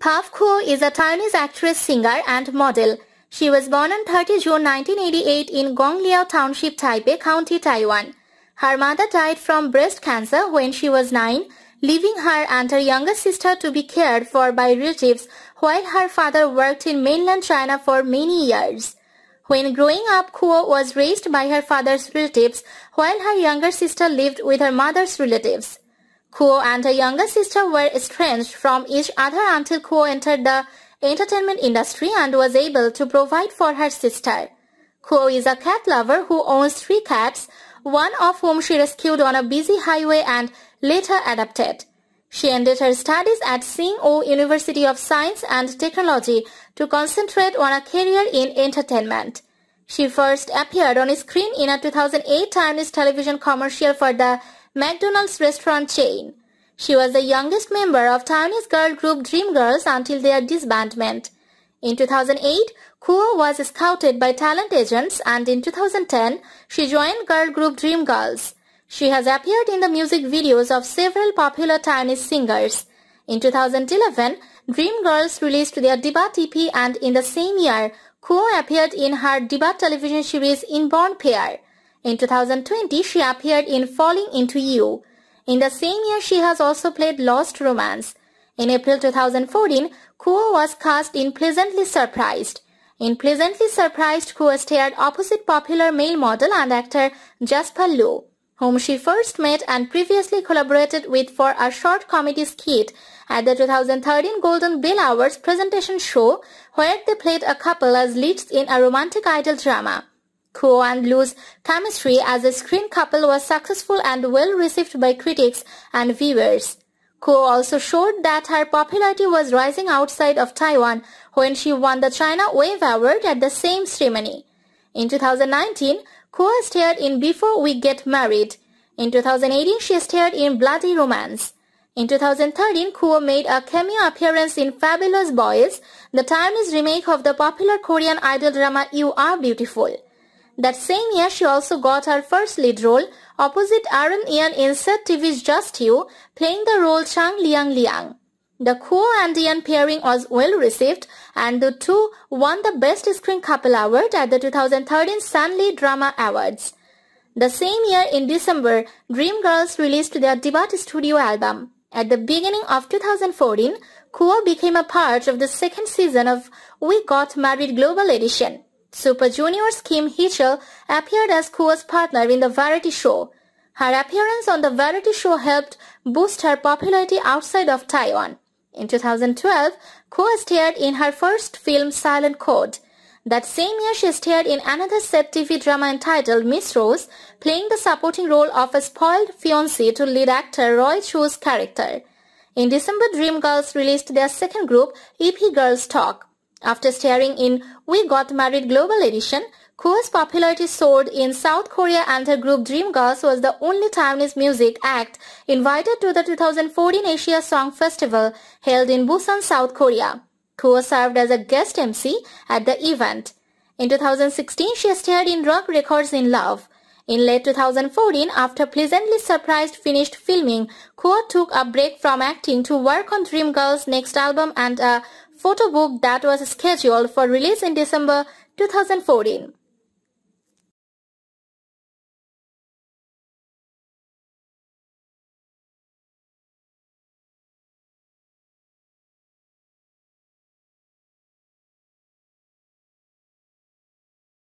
Paf Kuo is a Taiwanese actress, singer, and model. She was born on 30 June 1988 in Gongliao Township, Taipei County, Taiwan. Her mother died from breast cancer when she was nine, leaving her and her younger sister to be cared for by relatives while her father worked in mainland China for many years. When growing up, Kuo was raised by her father's relatives while her younger sister lived with her mother's relatives. Kuo and her younger sister were estranged from each other until Kuo entered the entertainment industry and was able to provide for her sister. Kuo is a cat lover who owns three cats, one of whom she rescued on a busy highway and later adopted. She ended her studies at sing University of Science and Technology to concentrate on a career in entertainment. She first appeared on screen in a 2008 Chinese television commercial for the McDonald's restaurant chain. She was the youngest member of Taiwanese girl group Dream Girls until their disbandment. In 2008, Kuo was scouted by talent agents and in 2010, she joined girl group Dream Girls. She has appeared in the music videos of several popular Taiwanese singers. In 2011, Dream Girls released their debut EP and in the same year, Kuo appeared in her debut television series Inborn Pair. In 2020, she appeared in Falling Into You. In the same year, she has also played Lost Romance. In April 2014, Kuo was cast in Pleasantly Surprised. In Pleasantly Surprised, Kuo starred opposite popular male model and actor Jasper Liu, whom she first met and previously collaborated with for a short comedy skit at the 2013 Golden Bill Awards presentation show, where they played a couple as leads in a romantic idol drama. Ko and Lu's chemistry as a screen couple was successful and well received by critics and viewers. Ko also showed that her popularity was rising outside of Taiwan when she won the China Wave Award at the same ceremony. In 2019, Ko starred in Before We Get Married. In 2018, she starred in Bloody Romance. In 2013, Kuo made a cameo appearance in Fabulous Boys, the timeless remake of the popular Korean idol drama You Are Beautiful. That same year, she also got her first lead role opposite Aaron Ian in Set TV's Just You, playing the role Chang Liang Liang. The Kuo and Ian pairing was well received and the two won the Best Screen Couple Award at the 2013 Lee Drama Awards. The same year in December, Dreamgirls released their debut studio album. At the beginning of 2014, Kuo became a part of the second season of We Got Married Global Edition. Super Junior's Kim Hitchell appeared as Kuo's partner in the variety show. Her appearance on the variety show helped boost her popularity outside of Taiwan. In 2012, Kuo starred in her first film Silent Code. That same year, she starred in another set TV drama entitled Miss Rose, playing the supporting role of a spoiled fiancé to lead actor Roy Chu's character. In December, Dream Girls released their second group, EP Girls Talk. After starring in We Got Married Global Edition, Kua's popularity soared in South Korea and her group Dream Girls was the only Taiwanese music act invited to the 2014 Asia Song Festival held in Busan, South Korea. Kua served as a guest MC at the event. In 2016, she starred in Rock Records in Love. In late 2014, after pleasantly surprised finished filming, Kua took a break from acting to work on Dream Girl's next album and a photo book that was scheduled for release in December 2014.